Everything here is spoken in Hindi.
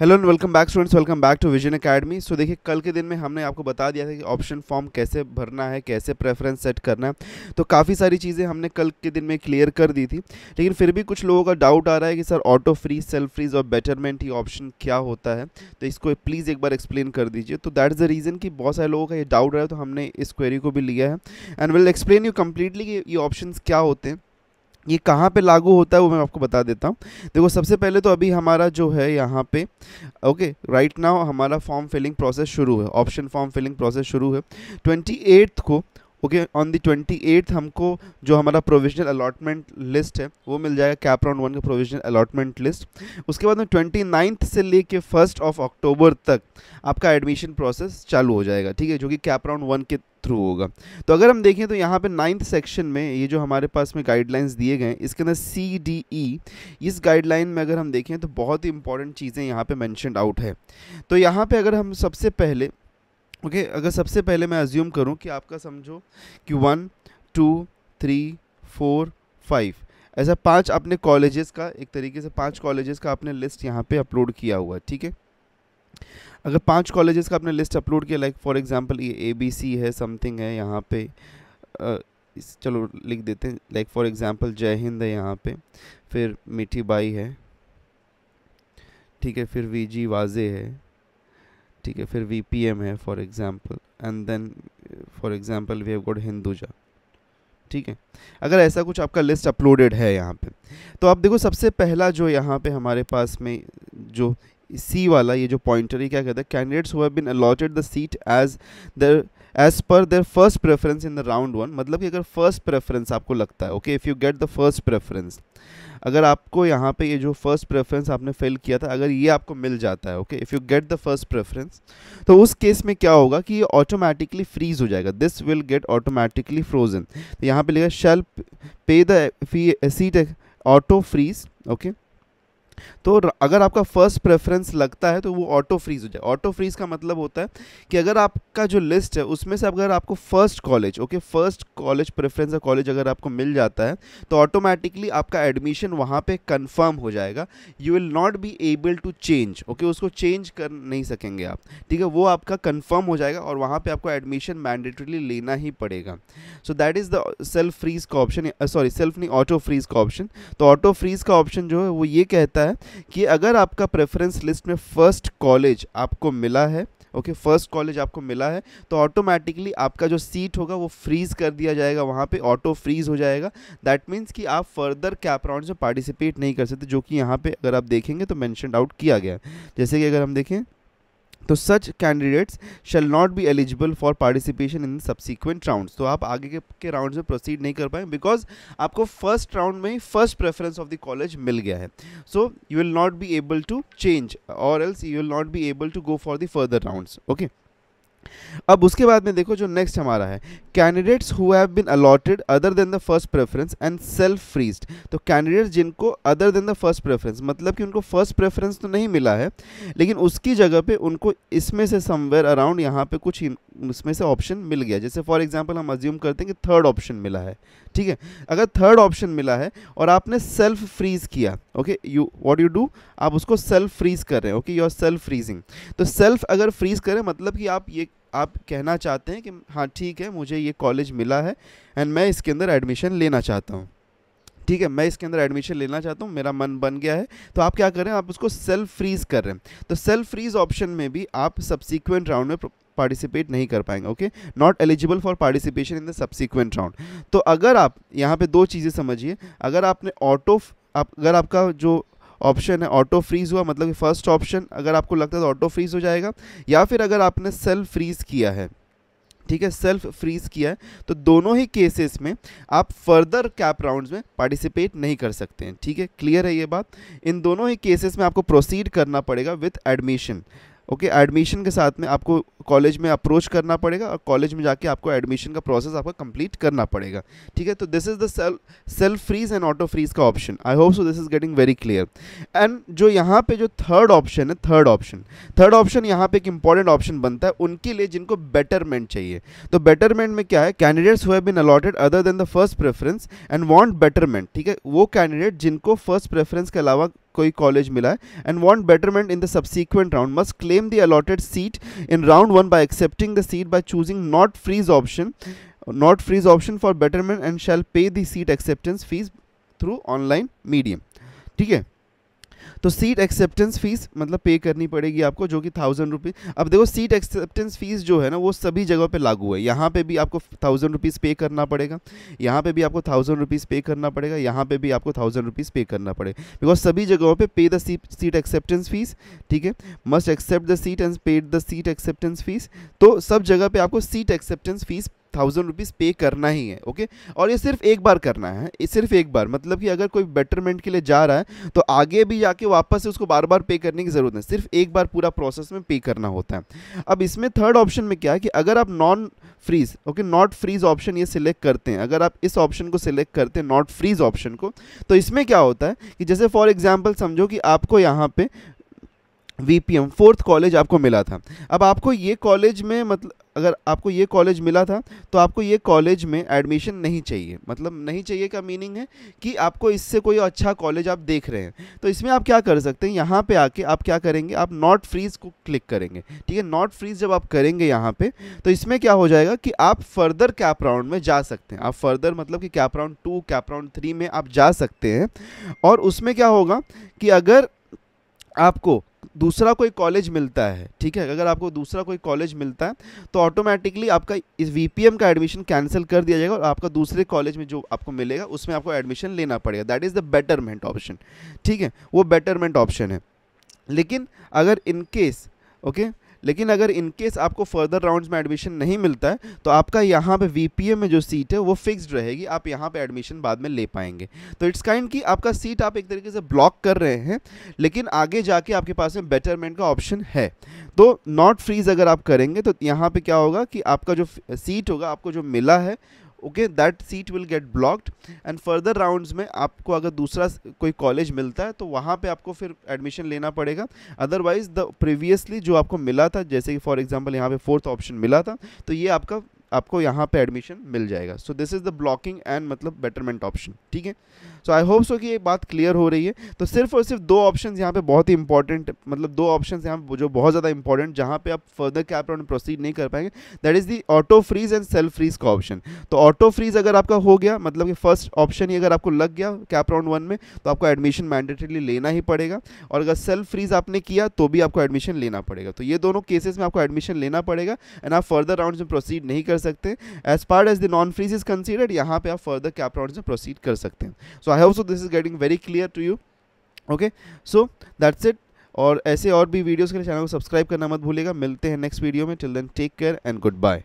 hello and welcome back students welcome back to Vision Academy so देखिए कल के दिन में हमने आपको बता दिया था कि ऑप्शन फॉर्म कैसे भरना है कैसे प्रेफरेंस सेट करना है तो काफ़ी सारी चीज़ें हमने कल के दिन में क्लियर कर दी थी लेकिन फिर भी कुछ लोगों का डाउट आ रहा है कि sir auto free self freeze और बेटरमेंट ही ऑप्शन क्या होता है तो इसको प्लीज़ एक बार एक्सप्लेन कर दीजिए तो दैट इज़ द रीज़न कि बहुत सारे लोगों का ये डाउट रहा है तो हमने इस क्वेरी को भी लिया है and will explain you completely कि ये ऑप्शन क्या होते हैं ये कहाँ पे लागू होता है वो मैं आपको बता देता हूँ देखो सबसे पहले तो अभी हमारा जो है यहाँ पे ओके राइट नाउ हमारा फॉर्म फिलिंग प्रोसेस शुरू है ऑप्शन फॉर्म फिलिंग प्रोसेस शुरू है ट्वेंटी को okay on the twenty eighth हमको जो हमारा प्रोविजनल अलाटमेंट लिस्ट है वो मिल जाएगा कैप राउंड वन का प्रोविजनल अलाटमेंट लिस्ट उसके बाद में ट्वेंटी नाइन्थ से लेके फर्स्ट ऑफ अक्टूबर तक आपका एडमिशन प्रोसेस चालू हो जाएगा ठीक है जो कि कैप राउंड वन के थ्रू होगा तो अगर हम देखें तो यहाँ पे नाइन्थ सेक्शन में ये जो हमारे पास में गाइडलाइंस दिए गए हैं इसके अंदर सी डी ई इस गाइडलाइन में अगर हम देखें तो बहुत ही इंपॉर्टेंट चीज़ें यहाँ पे मैंशनड आउट है तो यहाँ पे अगर हम सबसे पहले ओके okay, अगर सबसे पहले मैं अज्यूम करूं कि आपका समझो कि one two three four five ऐसा पांच आपने कॉलेजेस का एक तरीके से पांच कॉलेजेस का आपने लिस्ट यहाँ पे अपलोड किया हुआ है ठीक है अगर पांच कॉलेजेस का आपने लिस्ट अपलोड किया लाइक फॉर एग्जांपल ये ए बी सी है समथिंग है यहाँ पे आ, चलो लिख देते हैं लाइक फॉर एग्जांपल जय हिंद है यहाँ पे फिर मीठी बाई है ठीक है फिर वी जी वाजे है ठीक है फिर वी पी एम है for example and then for example we have got Hinduja ठीक है अगर ऐसा कुछ आपका लिस्ट अपलोडेड है यहाँ पे तो आप देखो सबसे पहला जो यहाँ पे हमारे पास में जो सी वाला ये जो पॉइंटर ही क्या कहता है candidates who been allotted the seat as their as per their first preference in the round one मतलब कि अगर फर्स्ट प्रेफरेंस आपको लगता है okay if you get the first preference अगर आपको यहाँ पे ये जो फर्स्ट प्रेफरेंस आपने फिल किया था अगर ये आपको मिल जाता है okay if you get the first preference तो उस केस में क्या होगा कि ये ऑटोमेटिकली फ्रीज हो जाएगा this will get automatically frozen तो यहाँ पे लिखा shall pay the seat auto freeze okay तो अगर आपका फर्स्ट प्रेफरेंस लगता है तो वो ऑटो फ्रीज हो जाए ऑटो फ्रीज का मतलब होता है कि अगर आपका जो लिस्ट है उसमें से अगर आपको first college okay first college preference या कॉलेज अगर आपको मिल जाता है तो ऑटोमेटिकली आपका एडमिशन वहाँ पर कंफर्म हो जाएगा you will not be able to change okay उसको चेंज कर नहीं सकेंगे आप ठीक है वो आपका कन्फर्म हो जाएगा और वहाँ पर आपको एडमिशन मैंडेटरीली लेना ही पड़ेगा so that is the self freeze का ऑप्शन सॉरी सेल्फ नहीं ऑटो फ्रीज का ऑप्शन तो ऑटो फ्रीज का ऑप्शन जो है वो ये कहता है है कि अगर आपका प्रेफरेंस लिस्ट में फ़र्स्ट कॉलेज आपको मिला है ओके फर्स्ट कॉलेज आपको मिला है तो ऑटोमेटिकली आपका जो सीट होगा वो फ्रीज़ कर दिया जाएगा वहाँ पे ऑटो फ्रीज़ हो जाएगा दैट मींस कि आप फर्दर कैप राउंड में पार्टिसिपेट नहीं कर सकते जो कि यहाँ पे अगर आप देखेंगे तो मैंशनड आउट किया गया जैसे कि अगर हम देखें तो such candidates shall not be eligible for participation in subsequent round तो आप आगे के, राउंड में प्रोसीड नहीं कर पाए बिकॉज आपको फर्स्ट राउंड में ही first preference of the college मिल गया है so you will not be able to change or else you will not be able to go for the further round okay अब उसके बाद में देखो जो नेक्स्ट हमारा है candidates who have been allotted other than the first preference and self freezed तो कैंडिडेट्स जिनको other than the first preference मतलब कि उनको फर्स्ट प्रेफरेंस तो नहीं मिला है लेकिन उसकी जगह पे उनको इसमें से समवेयर अराउंड यहाँ पे कुछ उसमें से ऑप्शन मिल गया जैसे फॉर एग्जाम्पल हम अज्यूम करते हैं कि थर्ड ऑप्शन मिला है ठीक है अगर थर्ड ऑप्शन मिला है और आपने सेल्फ फ्रीज किया okay you what you do आप उसको सेल्फ फ्रीज कर रहे हैं okay you are self freezing तो सेल्फ अगर फ्रीज करें मतलब कि आप ये आप कहना चाहते हैं कि हाँ ठीक है मुझे ये कॉलेज मिला है एंड मैं इसके अंदर एडमिशन लेना चाहता हूँ ठीक है मैं इसके अंदर एडमिशन लेना चाहता हूँ मेरा मन बन गया है तो आप क्या कर रहे हैं आप उसको सेल्फ फ्रीज कर रहे हैं तो सेल्फ फ्रीज ऑप्शन में भी आप सब्सिक्वेंट राउंड में पार्टिसिपेट नहीं कर पाएंगे okay not eligible for participation in the subsequent round तो अगर आप यहाँ पे दो चीज़ें समझिए अगर आपने ऑटो आप अगर आपका जो ऑप्शन है ऑटो फ्रीज़ हुआ मतलब कि फ़र्स्ट ऑप्शन अगर आपको लगता है तो ऑटो फ्रीज़ हो जाएगा या फिर अगर आपने सेल्फ फ्रीज़ किया है ठीक है सेल्फ फ्रीज किया है तो दोनों ही केसेस में आप फर्दर कैप राउंड्स में पार्टिसिपेट नहीं कर सकते हैं ठीक है क्लियर है ये बात इन दोनों ही केसेस में आपको प्रोसीड करना पड़ेगा with admission okay okay, admission के साथ में आपको कॉलेज में अप्रोच करना पड़ेगा और कॉलेज में जाके आपको एडमिशन का प्रोसेस आपका कंप्लीट करना पड़ेगा ठीक है तो this is the sell self freeze and auto freeze का option I hope so this is getting very clear and जो यहाँ पे जो थर्ड ऑप्शन है थर्ड ऑप्शन थर्ड ऑप्शन यहाँ पे एक इंपॉर्टेंट ऑप्शन बनता है उनके लिए जिनको बेटरमेंट चाहिए तो बेटरमेंट में क्या है candidates who been allotted other than the first preference and want betterment ठीक है वो कैंडिडेट जिनको फर्स्ट प्रेफरेंस के अलावा कोई कॉलेज मिला है and want betterment in the subsequent round must claim the allotted seat in round one by accepting the seat by choosing not freeze option not freeze option for betterment and shall pay the acceptance fees through online medium ठीक है तो सीट एक्सेप्टेंस फ़ीस मतलब पे करनी पड़ेगी आपको जो कि थाउजेंड रुपीज़ अब देखो सीट एक्सेप्टेंस फ़ीस जो है ना वो सभी जगह पे लागू है यहाँ पे भी आपको थाउजेंड रुपीज़ पे करना पड़ेगा यहाँ पे भी आपको थाउजेंड रुपीज़ पे करना पड़ेगा यहाँ पे भी आपको थाउजेंड रुपीज़ पे करना पड़ेगा बिकॉज सभी जगहों पर पे द सीट एक्सेप्टेंस फ़ीस ठीक है must accept the seat and paid the seat acceptance fees तो सब जगह पर आपको seat acceptance fees thousand rupees pay करना ही है ओके और ये सिर्फ एक बार करना है ये सिर्फ एक बार मतलब कि अगर कोई बेटरमेंट के लिए जा रहा है तो आगे भी जाके वापस से उसको बार बार पे करने की ज़रूरत है सिर्फ एक बार पूरा प्रोसेस में पे करना होता है अब इसमें थर्ड ऑप्शन में क्या है कि अगर आप non freeze okay not freeze option ये सिलेक्ट करते हैं अगर आप इस ऑप्शन को सिलेक्ट करते हैं नॉट फ्रीज ऑप्शन को तो इसमें क्या होता है कि जैसे फॉर एग्जाम्पल समझो कि आपको यहाँ पे V P M fourth college आपको मिला था अब आपको ये कॉलेज में मतलब अगर आपको ये कॉलेज मिला था तो आपको ये कॉलेज में एडमिशन नहीं चाहिए मतलब नहीं चाहिए का मीनिंग है कि आपको इससे कोई अच्छा कॉलेज आप देख रहे हैं तो इसमें आप क्या कर सकते हैं यहाँ पे आके आप क्या करेंगे आप नॉट फ्रीज को क्लिक करेंगे ठीक है नॉट फ्रीज जब आप करेंगे यहाँ पे तो इसमें क्या हो जाएगा कि आप फर्दर कैप राउंड में जा सकते हैं आप फर्दर मतलब कि CAP round two CAP round three में आप जा सकते हैं और उसमें क्या होगा कि अगर आपको दूसरा कोई कॉलेज मिलता है ठीक है अगर आपको दूसरा कोई कॉलेज मिलता है तो ऑटोमेटिकली आपका इस वी का एडमिशन कैंसिल कर दिया जाएगा और आपका दूसरे कॉलेज में जो आपको मिलेगा उसमें आपको एडमिशन लेना पड़ेगा that is the betterment option ठीक है वो बेटरमेंट ऑप्शन है लेकिन अगर इनकेस ओके okay, लेकिन अगर इनकेस आपको फर्दर राउंड्स में एडमिशन नहीं मिलता है तो आपका यहाँ पे वी में जो सीट है वो फिक्स्ड रहेगी आप यहाँ पे एडमिशन बाद में ले पाएंगे तो इट्स काइंड कि आपका सीट आप एक तरीके से ब्लॉक कर रहे हैं लेकिन आगे जाके आपके पास में बेटरमेंट का ऑप्शन है तो नॉट फ्रीज अगर आप करेंगे तो यहाँ पर क्या होगा कि आपका जो सीट होगा आपको जो मिला है okay that seat will get blocked and further rounds में आपको अगर दूसरा कोई कॉलेज मिलता है तो वहाँ पे आपको फिर एडमिशन लेना पड़ेगा अदरवाइज द प्रीवियसली जो आपको मिला था जैसे कि फॉर एग्जांपल यहाँ पे फोर्थ ऑप्शन मिला था तो ये आपका आपको यहाँ पे एडमिशन मिल जाएगा so this is the blocking and मतलब बेटरमेंट ऑप्शन ठीक है सो आई होप सो कि ये बात क्लियर हो रही है तो सिर्फ और सिर्फ दो ऑप्शन यहाँ पे बहुत ही इंपॉर्टेंट मतलब दो ऑप्शन यहाँ जो बहुत ज़्यादा इंपॉर्टेंट जहाँ पे आप फर्दर कैप राउंड प्रोसीड नहीं कर पाएंगे that is the auto freeze and self freeze का ऑप्शन तो ऑटो फ्रीज अगर आपका हो गया मतलब कि फर्स्ट ऑप्शन ही अगर आपको लग गया कैप राउंड वन में तो आपको एडमिशन मैंडेटरीली लेना ही पड़ेगा और अगर सेल्फ फ्रीज आपने किया तो भी आपको एडमिशन लेना पड़ेगा तो ये दोनों केसेस में आपको एडमिशन लेना पड़ेगा एंड आप फर्दर राउंड में प्रोसीड नहीं कर सकते हैं as part as the non freeze is considered यहाँ पे आप फर्दर कैप राउंड से प्रोसीड कर सकते हैं so I hope so this is getting very clear to you okay so that's it और ऐसे और भी वीडियोज़ के लिए चैनल को सब्सक्राइब करना मत भूलेगा मिलते हैं नेक्स्ट वीडियो में till then take care and good bye